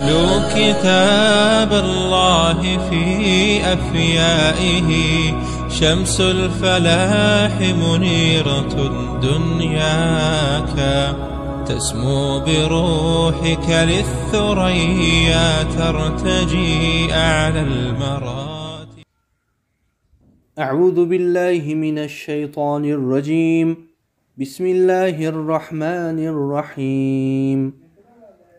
لو كتاب الله في أفيائه شمس الفلاح منيرة دنياك تسمو بروحك للثريا ترتجي أعلى المراتب أعوذ بالله من الشيطان الرجيم بسم الله الرحمن الرحيم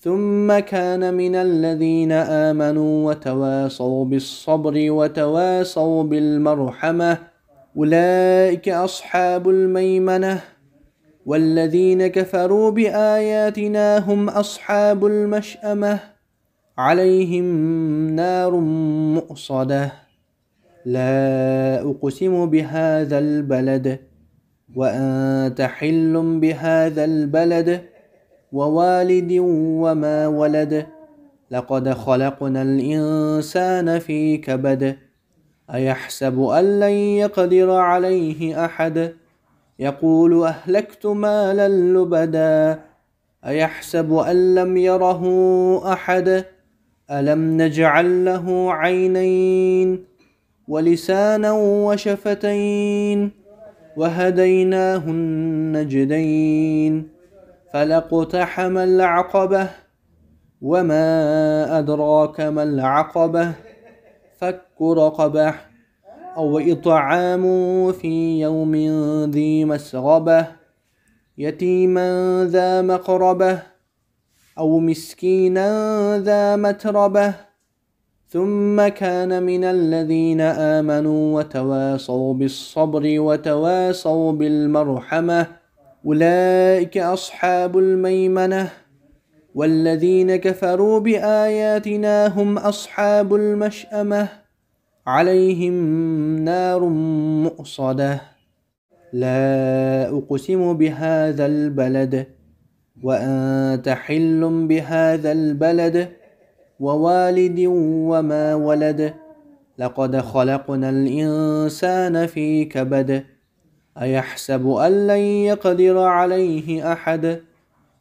ثم كان من الذين آمنوا وتواصوا بالصبر وتواصوا بالمرحمة أولئك أصحاب الميمنة والذين كفروا بآياتنا هم أصحاب المشأمة عليهم نار مؤصدة لا أقسم بهذا البلد وأنت حل بهذا البلد ووالد وما ولد لقد خلقنا الإنسان في كبد أيحسب أن لن يقدر عليه أحد يقول أهلكت مالا لبدا أيحسب أن لم يره أحد ألم نجعل له عينين ولسانا وشفتين وهديناه النجدين فلاقتحم العقبة وما أدراك ما العقبة فك رقبة أو إطعام في يوم ذي مسغبة يتيما ذا مقربة أو مسكينا ذا متربة ثم كان من الذين آمنوا وتواصوا بالصبر وتواصوا بالمرحمة أولئك أصحاب الميمنة والذين كفروا بآياتنا هم أصحاب المشأمة عليهم نار مؤصدة لا أقسم بهذا البلد وأنت حل بهذا البلد ووالد وما ولد لقد خلقنا الإنسان في كبد أيحسب أن لن يقدر عليه أحد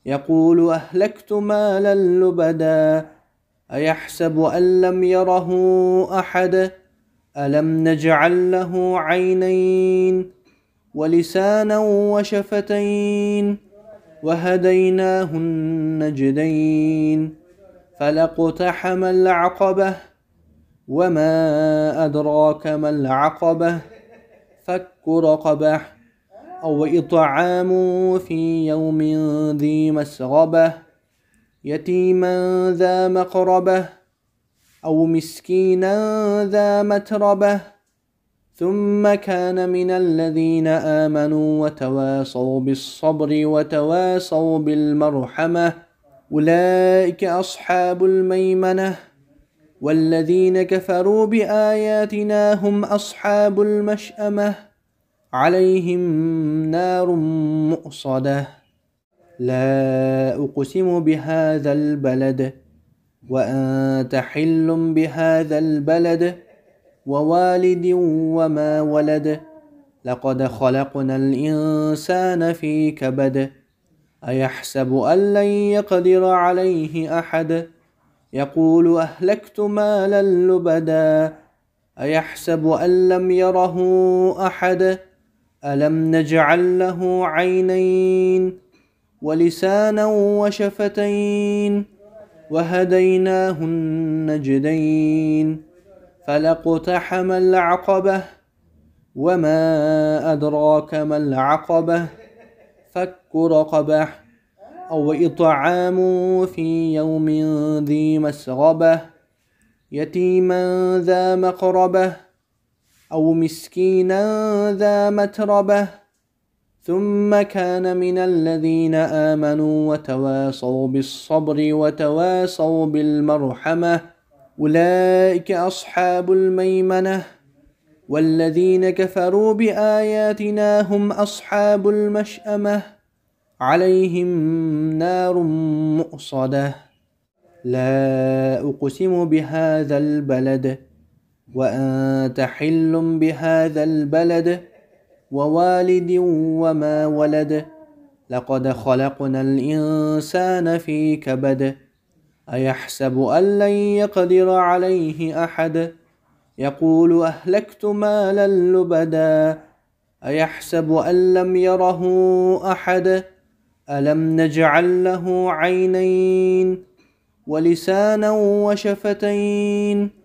يقول أهلكت مالا لبدا أيحسب أن لم يره أحد ألم نجعل له عينين ولسانا وشفتين وهديناه النجدين فلاقتحم العقبة وما أدراك ما العقبة فك رقبة أو إطعام في يوم ذي مسغبة يتيما ذا مقربة أو مسكينا ذا متربة ثم كان من الذين آمنوا وتواصوا بالصبر وتواصوا بالمرحمة أولئك أصحاب الميمنة والذين كفروا بآياتنا هم أصحاب المشأمة عليهم نار مؤصده لا اقسم بهذا البلد وانت حل بهذا البلد ووالد وما ولد لقد خلقنا الانسان في كبد ايحسب ان لن يقدر عليه احد يقول اهلكت مالا لبدا ايحسب ان لم يره احد ألم نجعل له عينين ولسانا وشفتين وهديناه النجدين فلاقتحم العقبة وما أدراك ما العقبة فك رقبة أو إطعام في يوم ذي مسغبة يتيما ذا مقربه أو مسكينا ذا متربة ثم كان من الذين آمنوا وتواصوا بالصبر وتواصوا بالمرحمة أولئك أصحاب الميمنة والذين كفروا بآياتنا هم أصحاب المشأمة عليهم نار مؤصدة لا أقسم بهذا البلد وأنت حل بهذا البلد ووالد وما ولد لقد خلقنا الإنسان في كبد أيحسب أن لن يقدر عليه أحد يقول أهلكت مالا لبدا أيحسب أن لم يره أحد ألم نجعل له عينين ولسانا وشفتين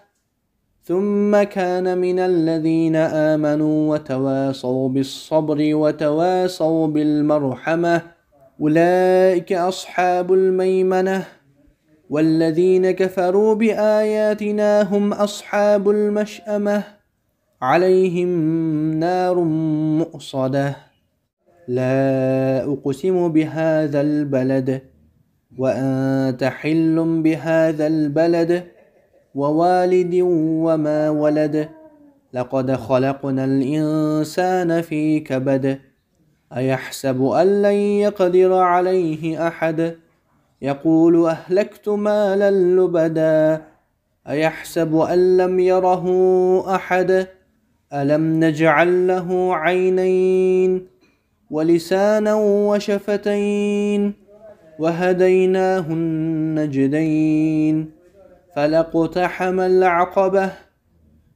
ثم كان من الذين آمنوا وتواصوا بالصبر وتواصوا بالمرحمة أولئك أصحاب الميمنة والذين كفروا بآياتنا هم أصحاب المشأمة عليهم نار مؤصدة لا أقسم بهذا البلد وأنت حل بهذا البلد ووالد وما ولد لقد خلقنا الإنسان في كبد أيحسب أن لن يقدر عليه أحد يقول أهلكت مالا لبدا أيحسب أن لم يره أحد ألم نجعل له عينين ولسانا وشفتين وهديناه النجدين فلاقتحم العقبة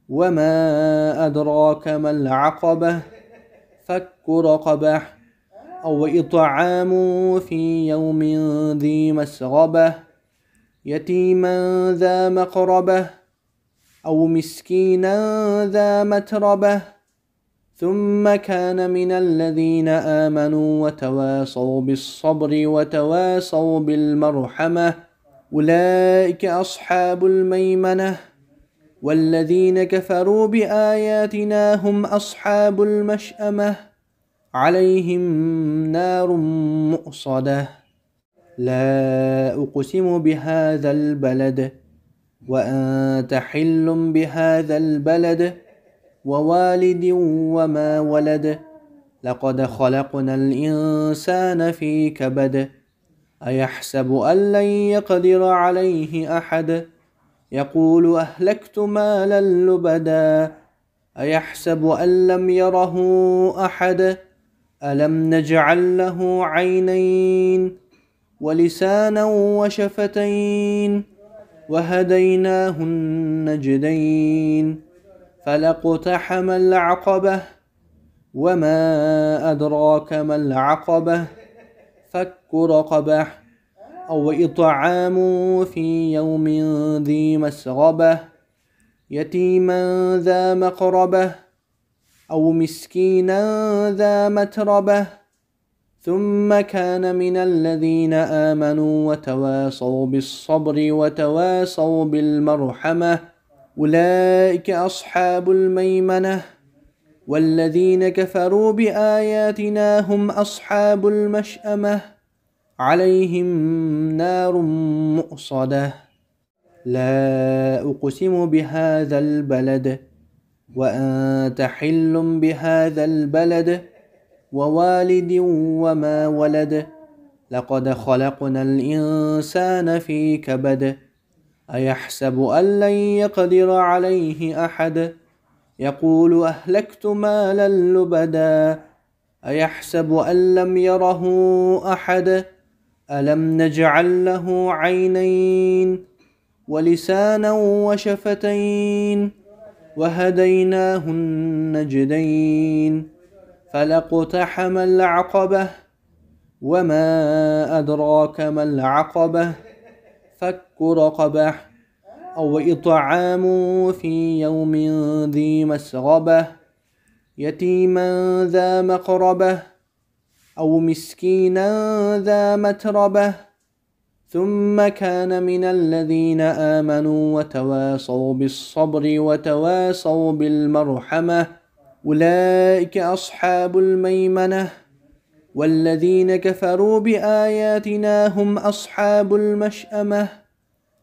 وما أدراك ما العقبة فك رقبة أو إطعام في يوم ذي مسغبة يتيما ذا مقربة أو مسكينا ذا متربة ثم كان من الذين آمنوا وتواصوا بالصبر وتواصوا بالمرحمة أولئك أصحاب الميمنة والذين كفروا بآياتنا هم أصحاب المشأمة عليهم نار مؤصدة لا أقسم بهذا البلد وأنت حل بهذا البلد ووالد وما ولد لقد خلقنا الإنسان في كبد أيحسب أن لن يقدر عليه أحد يقول أهلكت مالا لبدا أيحسب أن لم يره أحد ألم نجعل له عينين ولسانا وشفتين وهديناه النجدين فلاقتحم العقبة وما أدراك ما العقبة فك رقبة أو إطعام في يوم ذي مسغبة يتيما ذا مقربة أو مسكينا ذا متربة ثم كان من الذين آمنوا وتواصوا بالصبر وتواصوا بالمرحمة أولئك أصحاب الميمنة والذين كفروا بآياتنا هم أصحاب المشأمة عليهم نار مؤصدة لا أقسم بهذا البلد وأنت حل بهذا البلد ووالد وما ولد لقد خلقنا الإنسان في كبد أيحسب أن لن يقدر عليه أحد يقول أهلكت مالا لبدا أيحسب أن لم يره أحد ألم نجعل له عينين ولسانا وشفتين وهديناه النجدين فلاقتحم العقبة وما أدراك ما العقبة فك رقبه أو إطعام في يوم ذي مسغبة يتيما ذا مقربة أو مسكينا ذا متربة ثم كان من الذين آمنوا وتواصوا بالصبر وتواصوا بالمرحمة أولئك أصحاب الميمنة والذين كفروا بآياتنا هم أصحاب المشأمة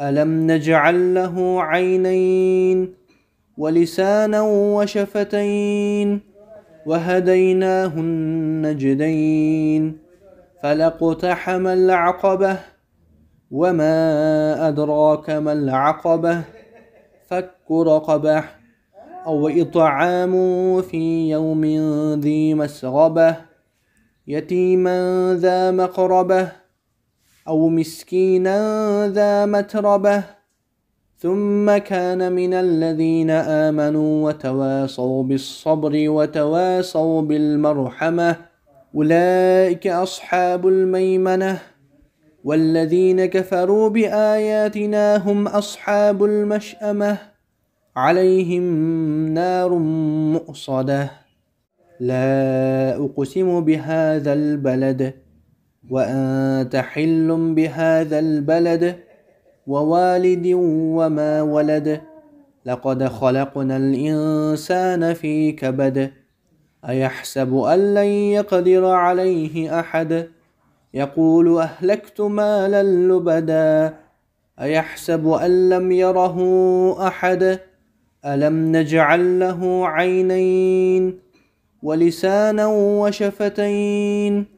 ألم نجعل له عينين ولسانا وشفتين وهديناه النجدين فلاقتحم العقبة وما أدراك ما العقبة فك رقبة أو إطعام في يوم ذي مسغبة يتيما ذا مقربه أو مسكينا ذا متربة ثم كان من الذين آمنوا وتواصوا بالصبر وتواصوا بالمرحمة أولئك أصحاب الميمنة والذين كفروا بآياتنا هم أصحاب المشأمة عليهم نار مؤصدة لا أقسم بهذا البلد وأنت حل بهذا البلد ووالد وما ولد لقد خلقنا الإنسان في كبد أيحسب أن لن يقدر عليه أحد يقول أهلكت مالا لبدا أيحسب أن لم يره أحد ألم نجعل له عينين ولسانا وشفتين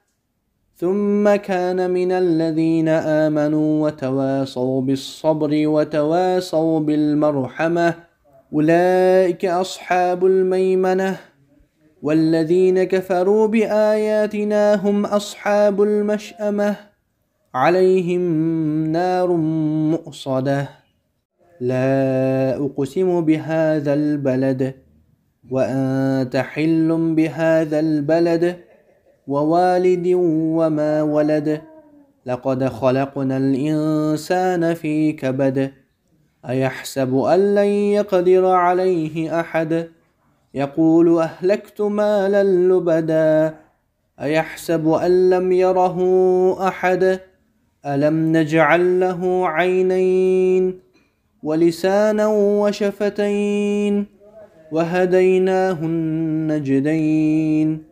ثم كان من الذين آمنوا وتواصوا بالصبر وتواصوا بالمرحمة أولئك أصحاب الميمنة والذين كفروا بآياتنا هم أصحاب المشأمة عليهم نار مؤصدة لا أقسم بهذا البلد وأنت حل بهذا البلد ووالد وما ولد لقد خلقنا الإنسان في كبد أيحسب أن لن يقدر عليه أحد يقول أهلكت مالا لبدا أيحسب أن لم يره أحد ألم نجعل له عينين ولسانا وشفتين وهديناه النجدين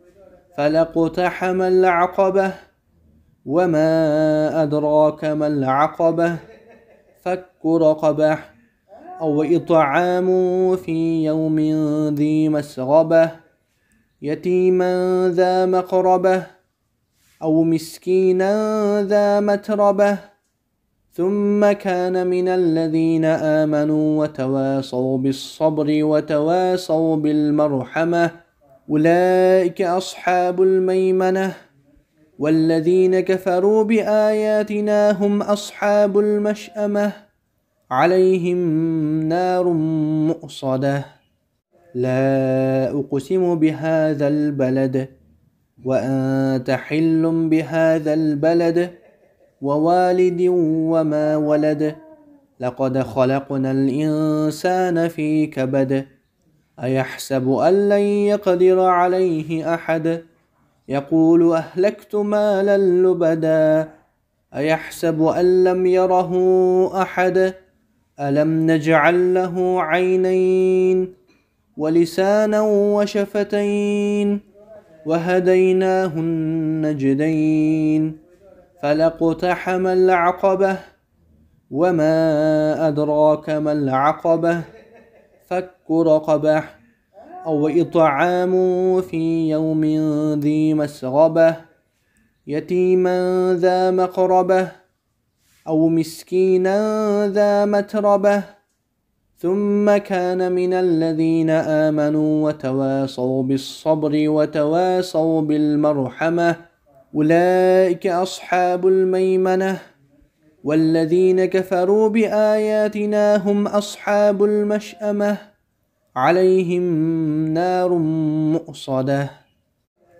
فلاقتحم العقبة وما أدراك ما العقبة فك رقبة أو إطعام في يوم ذي مسغبة يتيما ذا مقربة أو مسكينا ذا متربة ثم كان من الذين آمنوا وتواصوا بالصبر وتواصوا بالمرحمة أولئك أصحاب الميمنة والذين كفروا بآياتنا هم أصحاب المشأمة عليهم نار مؤصدة لا أقسم بهذا البلد وأنت حل بهذا البلد ووالد وما ولد لقد خلقنا الإنسان في كبد أيحسب أن لن يقدر عليه أحد يقول أهلكت مالا لبدا أيحسب أن لم يره أحد ألم نجعل له عينين ولسانا وشفتين وهديناه النجدين فلاقتحم العقبة وما أدراك ما العقبة فك رقبة أو إطعام في يوم ذي مسغبة يتيما ذا مقربة أو مسكينا ذا متربة ثم كان من الذين آمنوا وتواصوا بالصبر وتواصوا بالمرحمة أولئك أصحاب الميمنة والذين كفروا بآياتنا هم أصحاب المشأمة عليهم نار مؤصدة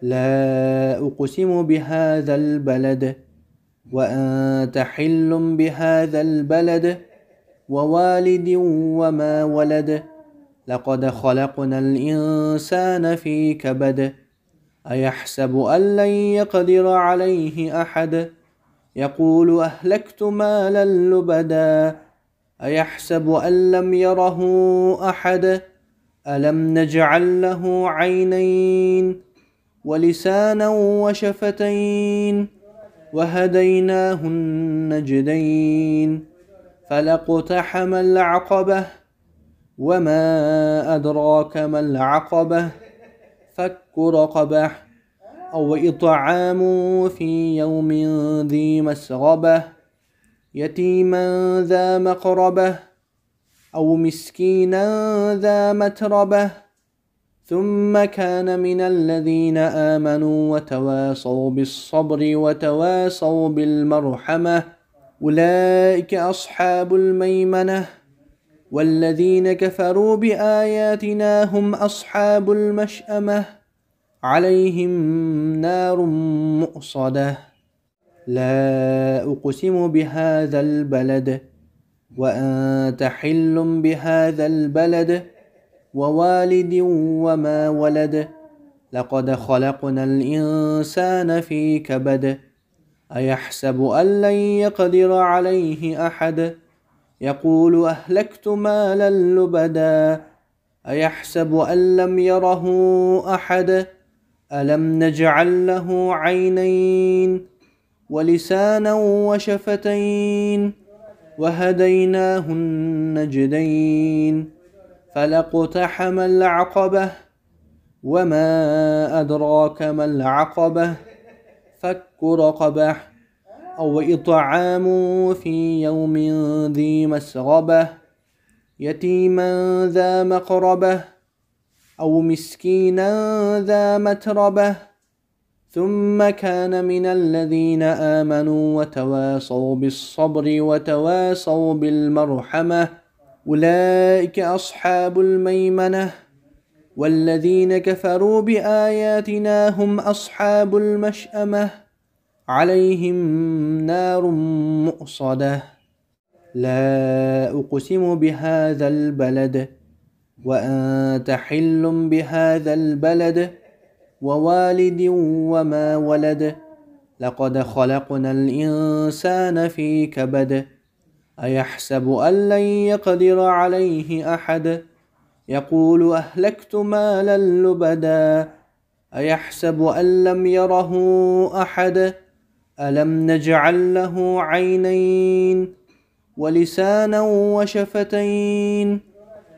لا أقسم بهذا البلد وأنت حل بهذا البلد ووالد وما ولد لقد خلقنا الإنسان في كبد أيحسب أن لن يقدر عليه أحد يقول أهلكت مالا لبدا أيحسب أن لم يره أحد ألم نجعل له عينين ولسانا وشفتين وهديناه النجدين فلاقتحم العقبة وما أدراك ما العقبة فك رقبه أو إطعام في يوم ذي مسغبة يتيما ذا مقربة أو مسكينا ذا متربة ثم كان من الذين آمنوا وتواصوا بالصبر وتواصوا بالمرحمة أولئك أصحاب الميمنة والذين كفروا بآياتنا هم أصحاب المشأمة عليهم نار مؤصده لا اقسم بهذا البلد وانت حل بهذا البلد ووالد وما ولد لقد خلقنا الانسان في كبد ايحسب ان لن يقدر عليه احد يقول اهلكت مالا لبدا ايحسب ان لم يره احد ألم نجعل له عينين ولسانا وشفتين وهديناه النجدين فلاقتحم العقبة وما أدراك ما العقبة فك رقبة أو إطعام في يوم ذي مسغبة يتيما ذا مقربه أو مسكينا ذا متربة ثم كان من الذين آمنوا وتواصوا بالصبر وتواصوا بالمرحمة أولئك أصحاب الميمنة والذين كفروا بآياتنا هم أصحاب المشأمة عليهم نار مؤصدة لا أقسم بهذا البلد وأنت حل بهذا البلد ووالد وما ولد لقد خلقنا الإنسان في كبد أيحسب أن لن يقدر عليه أحد يقول أهلكت مالا لبدا أيحسب أن لم يره أحد ألم نجعل له عينين ولسانا وشفتين